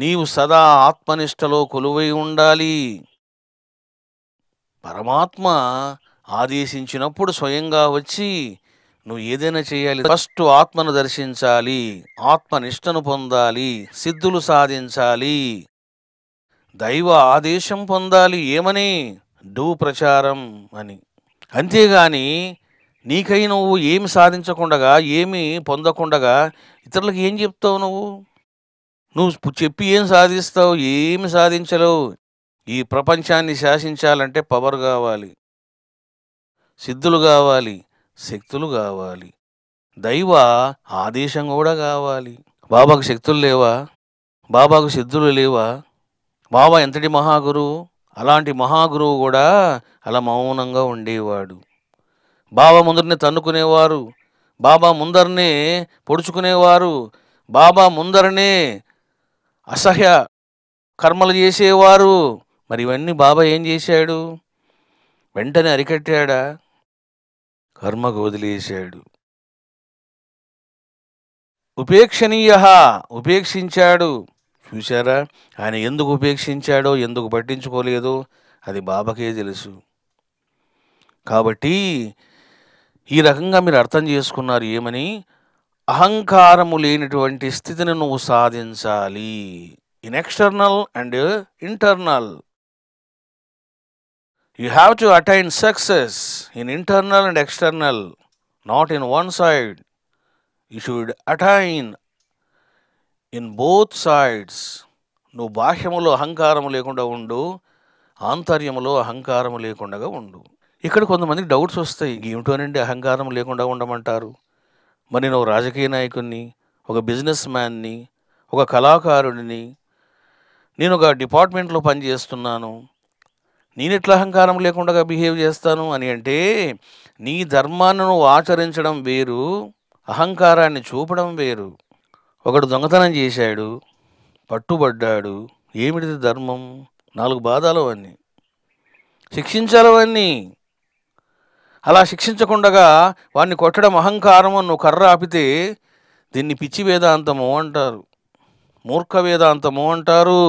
నీవు సదా ఆత్మనిష్టలో కొలువై ఉండాలి పరమాత్మ ఆదేశించినప్పుడు స్వయంగా వచ్చి నువ్వు ఏదైనా చేయాలి ఫస్ట్ ఆత్మను దర్శించాలి ఆత్మనిష్టను పొందాలి సిద్ధులు సాధించాలి దైవ ఆదేశం పొందాలి ఏమని డూ ప్రచారం అని అంతేగాని నీకై నువ్వు ఏమి సాధించకుండగా ఏమి పొందకుండగా ఇతరులకు ఏం చెప్తావు నువ్వు నువ్వు చెప్పి ఏం సాధిస్తావు ఏమి సాధించలేవు ఈ ప్రపంచాన్ని శాసించాలంటే పవర్ కావాలి సిద్ధులు కావాలి శక్తులు కావాలి దైవ ఆదేశం కూడా కావాలి బాబాకు శక్తులు లేవా బాబాకు సిద్ధులు లేవా బాబా ఎంతటి మహాగురువు అలాంటి మహాగురువు కూడా అలా మౌనంగా ఉండేవాడు బాబా ముందరనే తన్నుకునేవారు బాబా ముందరనే పొడుచుకునేవారు బాబా ముందరనే అసహ్య కర్మలు చేసేవారు మరి ఇవన్నీ బాబా ఏం చేశాడు వెంటనే అరికట్టాడా కర్మకు వదిలేశాడు ఉపేక్షణీయ ఉపేక్షించాడు చూశారా ఆయన ఎందుకు ఉపేక్షించాడో ఎందుకు పట్టించుకోలేదో అది బాబాకే తెలుసు కాబట్టి ఈ రకంగా మీరు అర్థం చేసుకున్నారు ఏమని అహంకారము లేనిటువంటి స్థితిని నువ్వు సాధించాలి in external and internal you have to attain success in internal and external not in one side you should attain in both sides నువ్వు బాహ్యములో అహంకారం లేకుండా ఉండు ఆంతర్యములో అహంకారం లేకుండా ఉండు ఇక్కడ కొంతమందికి డౌట్స్ వస్తాయి ఏమిటోనండి అహంకారం లేకుండా ఉండమంటారు మరి నేను ఒక రాజకీయ నాయకుడిని ఒక బిజినెస్ మ్యాన్ని ఒక కళాకారుడిని నేను ఒక డిపార్ట్మెంట్లో పనిచేస్తున్నాను నేను ఎట్లా అహంకారం లేకుండా బిహేవ్ చేస్తాను అని అంటే నీ ధర్మాన్ని నువ్వు ఆచరించడం వేరు అహంకారాన్ని చూపడం వేరు ఒకడు దొంగతనం చేశాడు పట్టుబడ్డాడు ఏమిటిది ధర్మం నాలుగు బాధలు అవన్నీ శిక్షించాలవన్నీ అలా శిక్షించకుండగా వాడిని కొట్టడం అహంకారం నువ్వు కర్ర ఆపితే దీన్ని పిచ్చి వేదాంతము అంటారు మూర్ఖ వేదాంతము అంటారు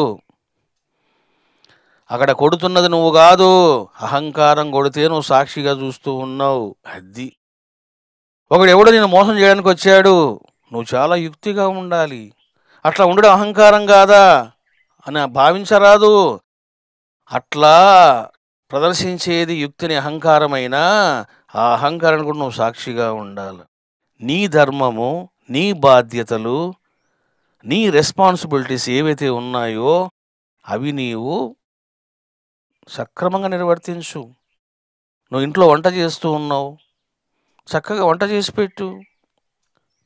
అక్కడ కొడుతున్నది నువ్వు కాదు అహంకారం కొడితే నువ్వు సాక్షిగా చూస్తూ ఉన్నావు అది ఒకడు ఎవడో నేను మోసం చేయడానికి వచ్చాడు నువ్వు చాలా యుక్తిగా ఉండాలి అట్లా ఉండడం అహంకారం కాదా అని భావించరాదు అట్లా ప్రదర్శించేది యుక్తిని అహంకారమైనా ఆ అహంకారానికి కూడా నువ్వు సాక్షిగా ఉండాలి నీ ధర్మము నీ బాధ్యతలు నీ రెస్పాన్సిబిలిటీస్ ఏవైతే ఉన్నాయో అవి నీవు సక్రమంగా నిర్వర్తించు నువ్వు ఇంట్లో వంట చేస్తూ ఉన్నావు చక్కగా వంట చేసి పెట్టు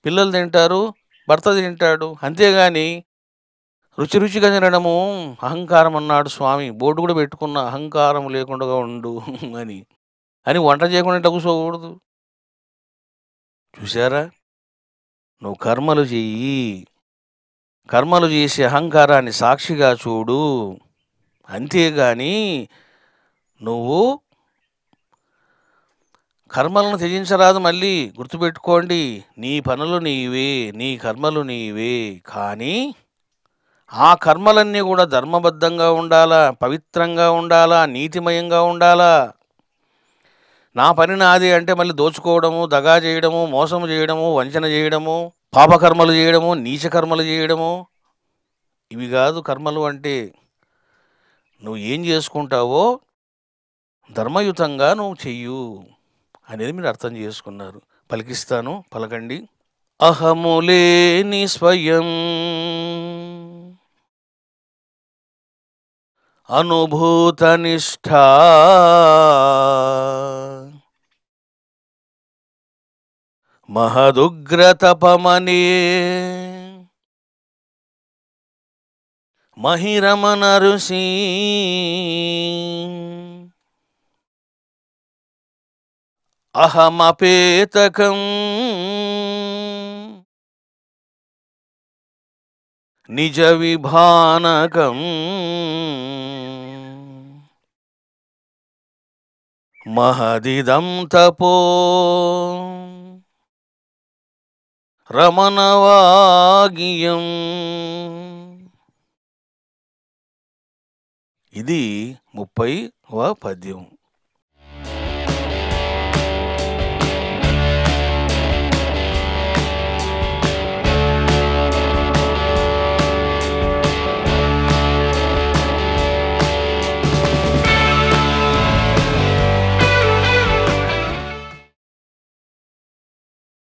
పిల్లలు తింటారు భర్త తింటాడు అంతేగాని రుచి రుచిగా తినడము అహంకారం అన్నాడు స్వామి బోర్డు కూడా పెట్టుకున్న అహంకారం లేకుండా ఉండు అని అని వంట చేయకుండా డబ్బు చూకూడదు చూసారా నువ్వు కర్మలు చెయ్యి కర్మలు చేసి అహంకారాన్ని సాక్షిగా చూడు అంతేగాని నువ్వు కర్మలను త్యజించరాదు మళ్ళీ గుర్తుపెట్టుకోండి నీ పనులు నీవే నీ కర్మలు నీవే కానీ ఆ కర్మలన్నీ కూడా ధర్మబద్ధంగా ఉండాలా పవిత్రంగా ఉండాలా నీతిమయంగా ఉండాలా నా పని నాది అంటే మళ్ళీ దోచుకోవడము దగా చేయడము మోసం చేయడము వంచన చేయడము పాపకర్మలు చేయడము నీచకర్మలు చేయడము ఇవి కాదు కర్మలు అంటే నువ్వు ఏం చేసుకుంటావో ధర్మయుతంగా నువ్వు చెయ్యు అనేది మీరు అర్థం చేసుకున్నారు పలికిస్తాను పలకండి అహములేని స్వయం అనుభూతనిష్ట మహదుగ్రతపమనే మహిరమణ ఋషి అహమపేతకం నిజ విభానకం మహదిదం తపో రమణవాగ్యం ఇది ముప్పై ముప్పైవ పద్యం